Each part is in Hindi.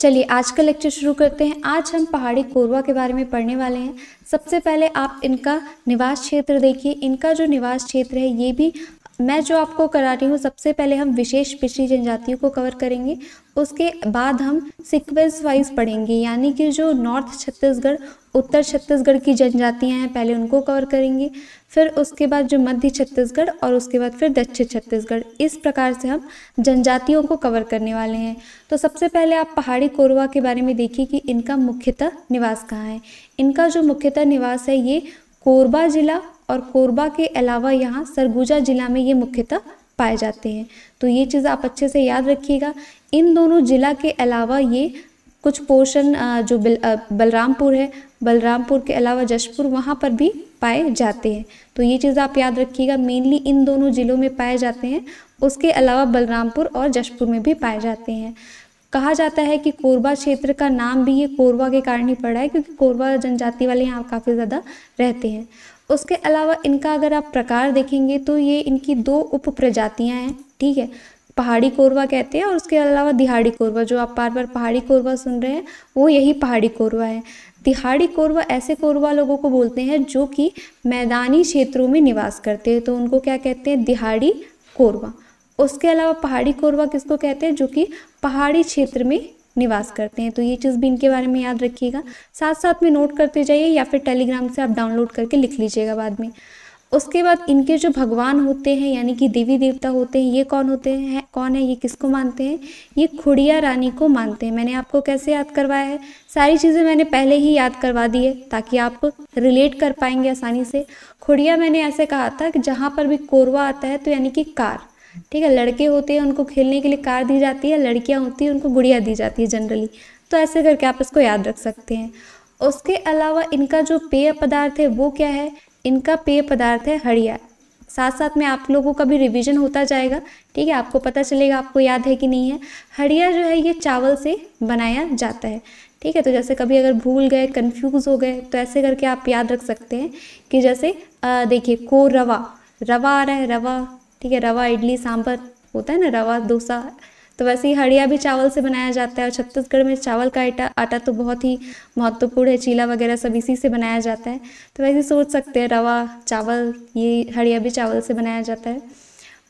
चलिए आज का लेक्चर शुरू करते हैं आज हम पहाड़ी कोरवा के बारे में पढ़ने वाले हैं सबसे पहले आप इनका निवास क्षेत्र देखिए इनका जो निवास क्षेत्र है ये भी मैं जो आपको करा रही हूँ सबसे पहले हम विशेष पिछड़ी जनजातियों को कवर करेंगे उसके बाद हम सिक्वेंस वाइज पढ़ेंगे यानी कि जो नॉर्थ छत्तीसगढ़ उत्तर छत्तीसगढ़ की जनजातियाँ हैं पहले उनको कवर करेंगे फिर उसके बाद जो मध्य छत्तीसगढ़ और उसके बाद फिर दक्षिण छत्तीसगढ़ इस प्रकार से हम जनजातियों को कवर करने वाले हैं तो सबसे पहले आप पहाड़ी कोरवा के बारे में देखिए कि इनका मुख्यतः निवास कहाँ है इनका जो मुख्यतः निवास है ये कोरबा ज़िला और कोरबा के अलावा यहाँ सरगुजा ज़िला में ये मुख्यतः पाए जाते हैं तो ये चीज़ आप अच्छे से याद रखिएगा इन दोनों ज़िला के अलावा ये कुछ पोर्शन जो बल, बलरामपुर है बलरामपुर के अलावा जशपुर वहाँ पर भी पाए जाते हैं तो ये चीज़ आप याद रखिएगा मेनली इन दोनों ज़िलों में पाए जाते हैं उसके अलावा बलरामपुर और जशपुर में भी पाए जाते हैं कहा जाता है कि कोरबा क्षेत्र का नाम भी ये कोरबा के कारण ही पड़ा है क्योंकि कोरबा जनजाति वाले यहाँ काफ़ी ज़्यादा रहते हैं उसके अलावा इनका अगर आप प्रकार देखेंगे तो ये इनकी दो उप प्रजातियाँ हैं ठीक है पहाड़ी कोरवा कहते हैं और उसके अलावा दिहाड़ी कोरवा जो आप बार बार पहाड़ी कोरवा सुन रहे हैं वो यही पहाड़ी कोरवा है दिहाड़ी कोरवा ऐसे कोरवा लोगों को बोलते हैं जो कि मैदानी क्षेत्रों में निवास करते हैं तो उनको क्या कहते हैं दिहाड़ी कोरवा उसके अलावा पहाड़ी कोरवा किसको कहते हैं जो कि पहाड़ी क्षेत्र में निवास करते हैं तो ये चीज़ भी इनके बारे में याद रखिएगा साथ साथ में नोट करते जाइए या फिर टेलीग्राम से आप डाउनलोड करके लिख लीजिएगा बाद में उसके बाद इनके जो भगवान होते हैं यानी कि देवी देवता होते हैं ये कौन होते हैं कौन है ये किसको मानते हैं ये खुड़िया रानी को मानते हैं मैंने आपको कैसे याद करवाया है सारी चीज़ें मैंने पहले ही याद करवा दी है ताकि आप रिलेट कर पाएंगे आसानी से खुड़िया मैंने ऐसे कहा था कि जहाँ पर भी कोरवा आता है तो यानी कि कार ठीक है लड़के होते हैं उनको खेलने के लिए कार दी जाती है लड़कियाँ होती हैं उनको गुड़िया दी जाती है जनरली तो ऐसे करके आप इसको याद रख सकते हैं उसके अलावा इनका जो पेय पदार्थ है वो क्या है इनका पेय पदार्थ है हड़िया साथ साथ में आप लोगों का भी रिवीजन होता जाएगा ठीक है आपको पता चलेगा आपको याद है कि नहीं है हड़िया जो है ये चावल से बनाया जाता है ठीक है तो जैसे कभी अगर भूल गए कन्फ्यूज़ हो गए तो ऐसे करके आप याद रख सकते हैं कि जैसे देखिए को रवा रवा आ रहा है रवा ठीक है रवा इडली सांभर होता है ना रवा डोसा तो वैसे ही हड़िया भी चावल से बनाया जाता है और छत्तीसगढ़ में चावल का आटा आटा तो बहुत ही महत्वपूर्ण है चीला वगैरह सब इसी से बनाया जाता है तो वैसे सोच सकते हैं रवा चावल ये हड़िया भी चावल से बनाया जाता है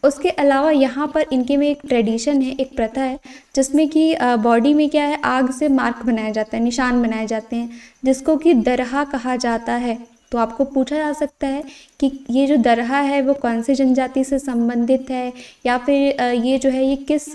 उसके अलावा यहाँ पर इनके में एक ट्रेडिशन है एक प्रथा है जिसमें कि बॉडी में क्या है आग से मार्क बनाया जाता है निशान बनाए जाते हैं जिसको कि दरहा कहा जाता है तो आपको पूछा जा सकता है कि ये जो दरहा है वो कौन से जनजाति से संबंधित है या फिर ये जो है ये किस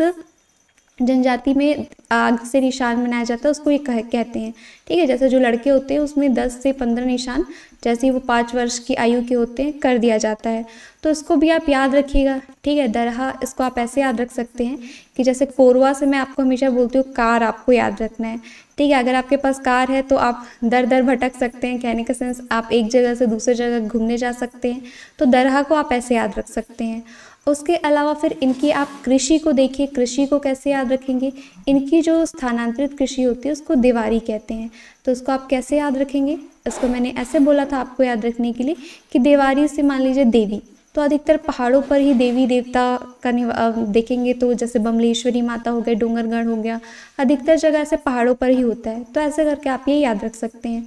जनजाति में आग से निशान बनाया जाता है उसको ये कह कहते हैं ठीक है जैसे जो लड़के होते हैं उसमें दस से पंद्रह निशान जैसे वो पाँच वर्ष की आयु के होते हैं कर दिया जाता है तो इसको भी आप याद रखिएगा ठीक है दरहा इसको आप ऐसे याद रख सकते हैं कि जैसे कोरवा से मैं आपको हमेशा बोलती हूँ कार आपको याद रखना है ठीक है अगर आपके पास कार है तो आप दर दर भटक सकते हैं कहने का सेंस आप एक जगह से दूसरे जगह घूमने जा सकते हैं तो दरहा को आप ऐसे याद रख सकते हैं उसके अलावा फिर इनकी आप कृषि को देखिए कृषि को कैसे याद रखेंगे इनकी जो स्थानांतरित कृषि होती है उसको दीवारी कहते हैं तो उसको आप कैसे याद रखेंगे इसको मैंने ऐसे बोला था आपको याद रखने के लिए कि देवारी से मान लीजिए देवी तो अधिकतर पहाड़ों पर ही देवी देवता का देखेंगे तो जैसे बमलेश्वरी माता हो गए डोंगरगढ़ हो गया अधिकतर जगह ऐसे पहाड़ों पर ही होता है तो ऐसे करके आप ये याद रख सकते हैं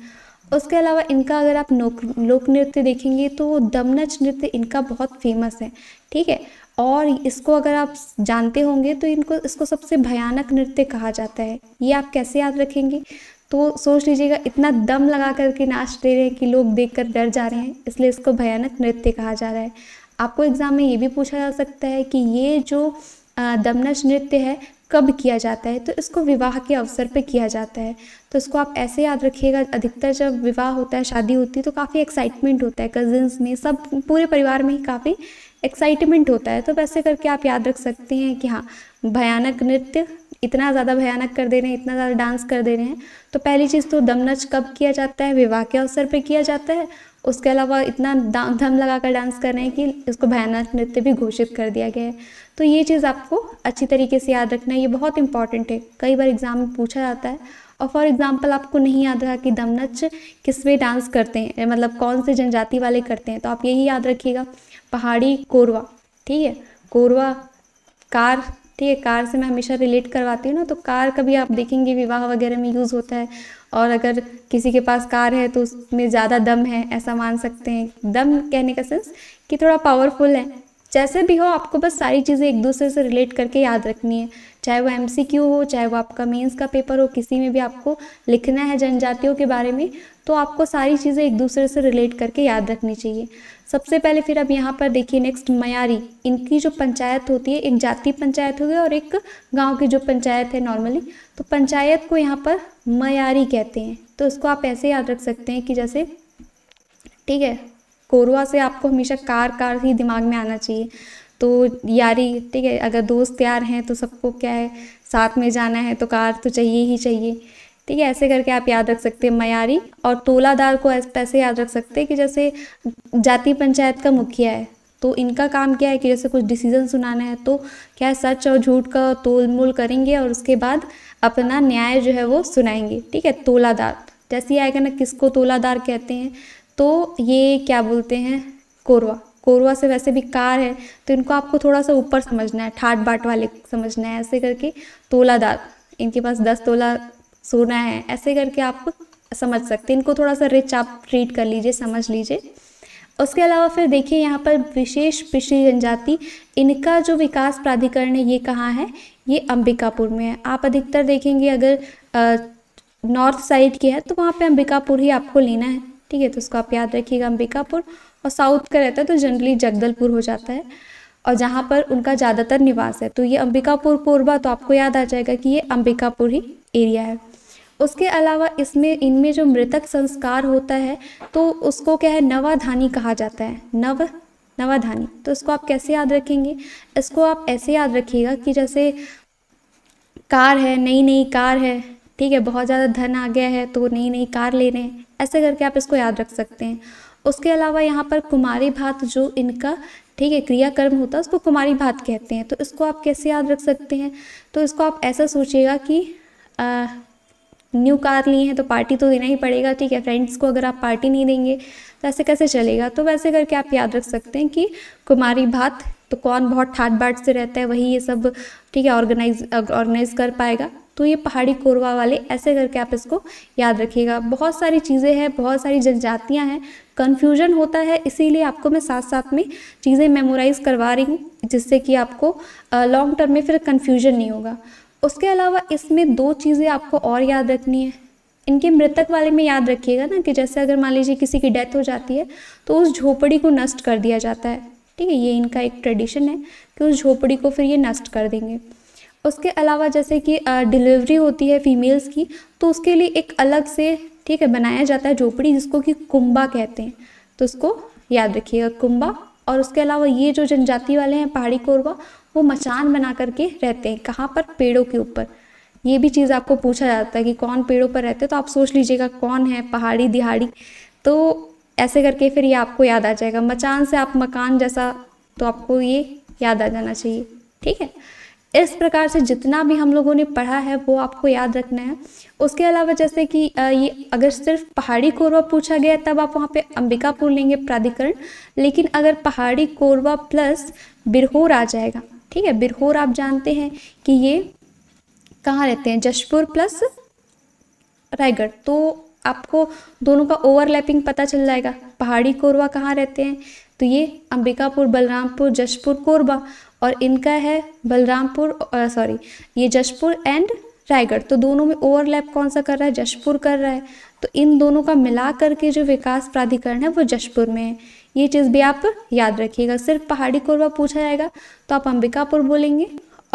उसके अलावा इनका अगर आप लोक नृत्य देखेंगे तो दमनच नृत्य इनका बहुत फेमस है ठीक है और इसको अगर आप जानते होंगे तो इनको इसको सबसे भयानक नृत्य कहा जाता है ये आप कैसे याद रखेंगे तो सोच लीजिएगा इतना दम लगा करके नाच दे रहे हैं कि लोग देख कर डर जा रहे हैं इसलिए इसको भयानक नृत्य कहा जा रहा है आपको एग्ज़ाम में ये भी पूछा जा सकता है कि ये जो दमनच नृत्य है कब किया जाता है तो इसको विवाह के अवसर पे किया जाता है तो इसको आप ऐसे याद रखिएगा अधिकतर जब विवाह होता है शादी होती है तो काफ़ी एक्साइटमेंट होता है कजिन्स में सब पूरे परिवार में ही काफ़ी एक्साइटमेंट होता है तो वैसे करके आप याद रख सकते हैं कि हाँ भयानक नृत्य इतना ज़्यादा भयानक कर दे रहे हैं इतना ज़्यादा डांस कर दे रहे हैं तो पहली चीज़ तो दमनच कब किया जाता है विवाह के अवसर पर किया जाता है उसके अलावा इतना दाम धम लगा कर डांस कर रहे हैं कि उसको भयानक नृत्य भी घोषित कर दिया गया है तो ये चीज़ आपको अच्छी तरीके से याद रखना है ये बहुत इंपॉर्टेंट है कई बार एग्ज़ाम में पूछा जाता है और फॉर एग्ज़ाम्पल आपको नहीं याद रहा कि दमनच किस में डांस करते हैं मतलब कौन से जनजाति वाले करते हैं तो आप यही याद रखिएगा पहाड़ी कोरवा ठीक है कोरवा कार ठीक है कार से मैं हमेशा रिलेट करवाती हूँ ना तो कार का भी आप देखेंगे विवाह वगैरह में यूज़ होता है और अगर किसी के पास कार है तो उसमें ज़्यादा दम है ऐसा मान सकते हैं दम कहने का सेंस कि थोड़ा पावरफुल है जैसे भी हो आपको बस सारी चीज़ें एक दूसरे से रिलेट करके याद रखनी है चाहे वो एम हो चाहे वो आपका मेंस का पेपर हो किसी में भी आपको लिखना है जनजातियों के बारे में तो आपको सारी चीज़ें एक दूसरे से रिलेट करके याद रखनी चाहिए सबसे पहले फिर अब यहाँ पर देखिए नेक्स्ट मयारी इनकी जो पंचायत होती है एक जाति पंचायत होगी और एक गांव की जो पंचायत है नॉर्मली तो पंचायत को यहाँ पर मयारी कहते हैं तो इसको आप ऐसे याद रख सकते हैं कि जैसे ठीक है कोरवा से आपको हमेशा कार कार ही दिमाग में आना चाहिए तो यारी ठीक है अगर दोस्त यार हैं तो सबको क्या है साथ में जाना है तो कार तो चाहिए ही चाहिए ठीक है ऐसे करके आप याद रख सकते हैं मयारी और तोलादार को ऐसे याद रख सकते हैं कि जैसे जाति पंचायत का मुखिया है तो इनका काम क्या है कि जैसे कुछ डिसीजन सुनाना है तो क्या है सच और झूठ का तोल मोल करेंगे और उसके बाद अपना न्याय जो है वो सुनाएंगे ठीक है तोलादार जैसे आएगा ना किसको तोलादार कहते हैं तो ये क्या बोलते हैं कोरवा कोरवा से वैसे भी कार है तो इनको आपको थोड़ा सा ऊपर समझना है ठाट बाट वाले समझना है ऐसे करके तोलादार इनके पास दस तोला सोना है ऐसे करके आप समझ सकते हैं इनको थोड़ा सा रिच आप ट्रीट कर लीजिए समझ लीजिए उसके अलावा फिर देखिए यहाँ पर विशेष पिछड़ी जनजाति इनका जो विकास प्राधिकरण है ये कहाँ है ये अंबिकापुर में है आप अधिकतर देखेंगे अगर नॉर्थ साइड की है तो वहाँ पे अंबिकापुर ही आपको लेना है ठीक है तो उसको आप याद रखिएगा अंबिकापुर और साउथ का रहता है तो जनरली जगदलपुर हो जाता है और जहाँ पर उनका ज़्यादातर निवास है तो ये अंबिकापुर कोरबा तो आपको याद आ जाएगा कि ये अंबिकापुर ही एरिया है उसके अलावा इसमें इनमें जो मृतक संस्कार होता है तो उसको क्या है नवाधानी कहा जाता है नव नवाधानी तो इसको आप कैसे याद रखेंगे इसको आप ऐसे याद रखिएगा कि जैसे कार है नई नई कार है ठीक है बहुत ज़्यादा धन आ गया है तो नई नई कार ले रहे हैं ऐसे करके आप इसको याद रख सकते हैं उसके अलावा यहाँ पर कुमारी भात जो इनका ठीक है क्रियाकर्म होता है उसको कुमारी भात कहते हैं तो इसको आप कैसे याद रख सकते हैं तो इसको आप ऐसा सोचिएगा कि आ, न्यू कार ली हैं तो पार्टी तो देना ही पड़ेगा ठीक है फ्रेंड्स को अगर आप पार्टी नहीं देंगे तो ऐसे कैसे चलेगा तो वैसे करके आप याद रख सकते हैं कि कुमारी भात तो कौन बहुत ठाट बाट से रहता है वही ये सब ठीक है ऑर्गेनाइज ऑर्गेनाइज कर पाएगा तो ये पहाड़ी कोरवा वाले ऐसे करके आप इसको याद रखिएगा बहुत सारी चीज़ें हैं बहुत सारी जनजातियाँ हैं कन्फ्यूजन होता है इसीलिए आपको मैं साथ साथ में चीज़ें मेमोराइज़ करवा रही हूँ जिससे कि आपको लॉन्ग टर्म में फिर कन्फ्यूजन नहीं होगा उसके अलावा इसमें दो चीज़ें आपको और याद रखनी है इनके मृतक वाले में याद रखिएगा ना कि जैसे अगर मान लीजिए किसी की डेथ हो जाती है तो उस झोपड़ी को नष्ट कर दिया जाता है ठीक है ये इनका एक ट्रेडिशन है कि उस झोपड़ी को फिर ये नष्ट कर देंगे उसके अलावा जैसे कि डिलीवरी होती है फीमेल्स की तो उसके लिए एक अलग से ठीक है बनाया जाता है झोपड़ी जिसको कि कुंबा कहते हैं तो उसको याद रखिएगा कुंबा और उसके अलावा ये जो जनजाति वाले हैं पहाड़ी कोरबा वो मचान बना करके रहते हैं कहाँ पर पेड़ों के ऊपर ये भी चीज़ आपको पूछा जाता है कि कौन पेड़ों पर रहते हैं तो आप सोच लीजिएगा कौन है पहाड़ी दिहाड़ी तो ऐसे करके फिर ये आपको याद आ जाएगा मचान से आप मकान जैसा तो आपको ये याद आ जाना चाहिए ठीक है इस प्रकार से जितना भी हम लोगों ने पढ़ा है वो आपको याद रखना है उसके अलावा जैसे कि ये अगर सिर्फ पहाड़ी कोरवा पूछा गया तब आप वहाँ पे अंबिकापुर लेंगे प्राधिकरण लेकिन अगर पहाड़ी कोरवा प्लस बिरहोर आ जाएगा ठीक है बिरहोर आप जानते हैं कि ये कहाँ रहते हैं जशपुर प्लस रायगढ़ तो आपको दोनों का ओवरलैपिंग पता चल जाएगा पहाड़ी कोरवा कहाँ रहते हैं तो ये अंबिकापुर बलरामपुर जशपुर कोरबा और इनका है बलरामपुर सॉरी ये जशपुर एंड रायगढ़ तो दोनों में ओवरलैप कौन सा कर रहा है जशपुर कर रहा है तो इन दोनों का मिला करके जो विकास प्राधिकरण है वो जशपुर में है ये चीज़ भी आप याद रखिएगा सिर्फ पहाड़ी कोरबा पूछा जाएगा तो आप अंबिकापुर बोलेंगे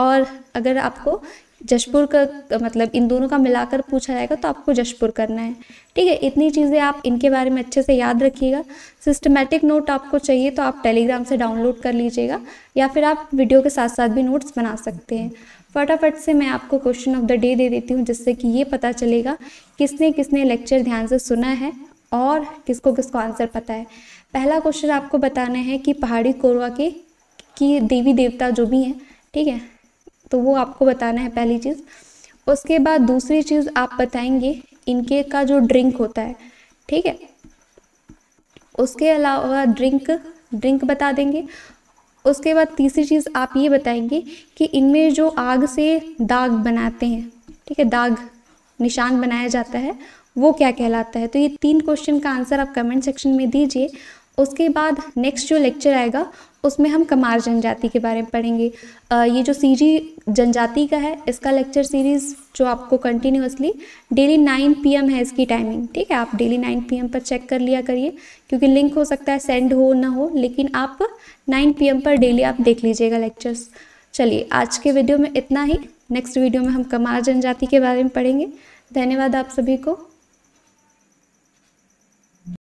और अगर आपको जशपुर का मतलब इन दोनों का मिलाकर पूछा जाएगा तो आपको जशपुर करना है ठीक है इतनी चीज़ें आप इनके बारे में अच्छे से याद रखिएगा सिस्टमेटिक नोट आपको चाहिए तो आप टेलीग्राम से डाउनलोड कर लीजिएगा या फिर आप वीडियो के साथ साथ भी नोट्स बना सकते हैं फटाफट से मैं आपको क्वेश्चन ऑफ द डे दे देती हूँ जिससे कि ये पता चलेगा किसने किसने लेक्चर ध्यान से सुना है और किसको किसको आंसर पता है पहला क्वेश्चन आपको बताना है कि पहाड़ी कोरवा के की देवी देवता जो भी हैं ठीक है तो वो आपको बताना है पहली चीज़ उसके बाद दूसरी चीज़ आप बताएंगे इनके का जो ड्रिंक होता है ठीक है उसके अलावा ड्रिंक ड्रिंक बता देंगे उसके बाद तीसरी चीज़ आप ये बताएंगे कि इनमें जो आग से दाग बनाते हैं ठीक है दाग निशान बनाया जाता है वो क्या कहलाता है तो ये तीन क्वेश्चन का आंसर आप कमेंट सेक्शन में दीजिए उसके बाद नेक्स्ट जो लेक्चर आएगा उसमें हम कमार जनजाति के बारे में पढ़ेंगे ये जो सीजी जनजाति का है इसका लेक्चर सीरीज़ जो आपको कंटिन्यूसली डेली 9 पीएम है इसकी टाइमिंग ठीक है आप डेली 9 पीएम पर चेक कर लिया करिए क्योंकि लिंक हो सकता है सेंड हो ना हो लेकिन आप 9 पीएम पर डेली आप देख लीजिएगा लेक्चर्स चलिए आज के वीडियो में इतना ही नेक्स्ट वीडियो में हम कमार जनजाति के बारे में पढ़ेंगे धन्यवाद आप सभी को